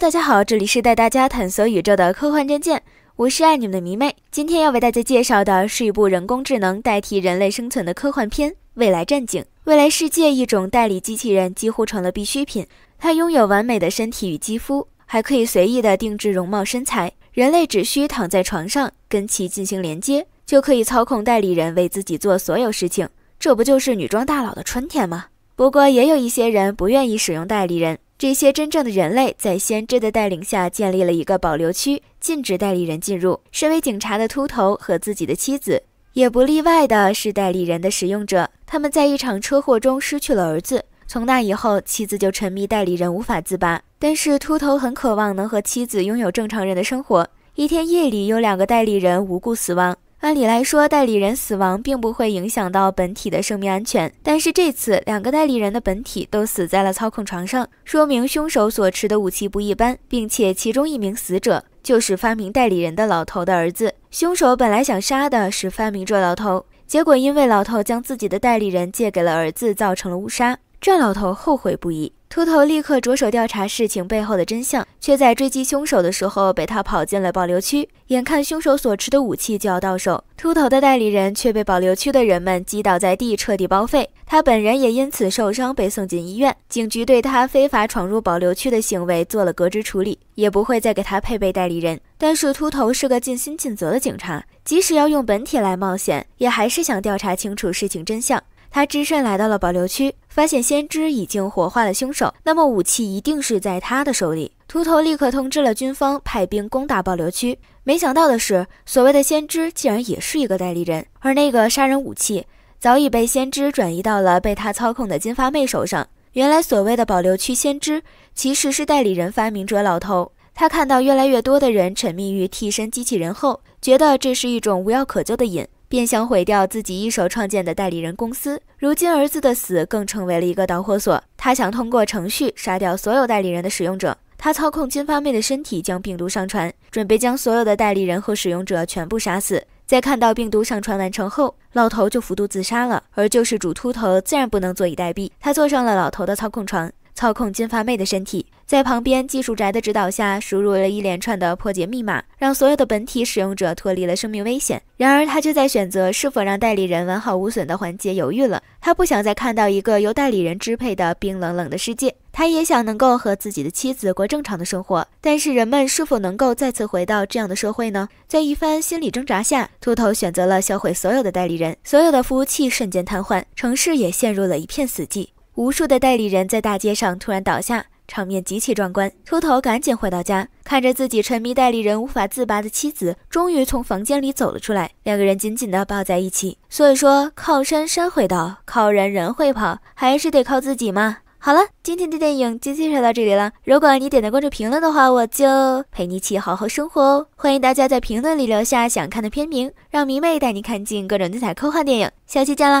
大家好，这里是带大家探索宇宙的科幻战舰，我是爱你们的迷妹。今天要为大家介绍的是一部人工智能代替人类生存的科幻片《未来战警》。未来世界，一种代理机器人几乎成了必需品。它拥有完美的身体与肌肤，还可以随意的定制容貌身材。人类只需躺在床上跟其进行连接，就可以操控代理人为自己做所有事情。这不就是女装大佬的春天吗？不过也有一些人不愿意使用代理人。这些真正的人类在先知的带领下建立了一个保留区，禁止代理人进入。身为警察的秃头和自己的妻子也不例外的是代理人的使用者。他们在一场车祸中失去了儿子，从那以后妻子就沉迷代理人无法自拔。但是秃头很渴望能和妻子拥有正常人的生活。一天夜里，有两个代理人无故死亡。按理来说，代理人死亡并不会影响到本体的生命安全，但是这次两个代理人的本体都死在了操控床上，说明凶手所持的武器不一般，并且其中一名死者就是发明代理人的老头的儿子。凶手本来想杀的是发明这老头，结果因为老头将自己的代理人借给了儿子，造成了误杀，这老头后悔不已。秃头立刻着手调查事情背后的真相，却在追击凶手的时候被他跑进了保留区。眼看凶手所持的武器就要到手，秃头的代理人却被保留区的人们击倒在地，彻底报废。他本人也因此受伤，被送进医院。警局对他非法闯入保留区的行为做了革职处理，也不会再给他配备代理人。但是秃头是个尽心尽责的警察，即使要用本体来冒险，也还是想调查清楚事情真相。他只身来到了保留区。发现先知已经火化了凶手，那么武器一定是在他的手里。秃头立刻通知了军方，派兵攻打保留区。没想到的是，所谓的先知竟然也是一个代理人，而那个杀人武器早已被先知转移到了被他操控的金发妹手上。原来，所谓的保留区先知其实是代理人发明者老头。他看到越来越多的人沉迷于替身机器人后，觉得这是一种无药可救的瘾。便想毁掉自己一手创建的代理人公司。如今儿子的死更成为了一个导火索，他想通过程序杀掉所有代理人的使用者。他操控金发妹的身体，将病毒上传，准备将所有的代理人和使用者全部杀死。在看到病毒上传完成后，老头就服毒自杀了。而救世主秃头自然不能坐以待毙，他坐上了老头的操控床。操控金发妹的身体，在旁边技术宅的指导下，输入了一连串的破解密码，让所有的本体使用者脱离了生命危险。然而，他却在选择是否让代理人完好无损的环节犹豫了。他不想再看到一个由代理人支配的冰冷冷的世界。他也想能够和自己的妻子过正常的生活。但是，人们是否能够再次回到这样的社会呢？在一番心理挣扎下，秃头选择了销毁所有的代理人，所有的服务器瞬间瘫痪，城市也陷入了一片死寂。无数的代理人，在大街上突然倒下，场面极其壮观。秃头赶紧回到家，看着自己沉迷代理人无法自拔的妻子，终于从房间里走了出来。两个人紧紧地抱在一起。所以说，靠山山会倒，靠人人会跑，还是得靠自己嘛。好了，今天的电影就介绍到这里了。如果你点的关注、评论的话，我就陪你一起好好生活哦。欢迎大家在评论里留下想看的片名，让迷妹带你看尽各种精彩科幻电影。下期见啦！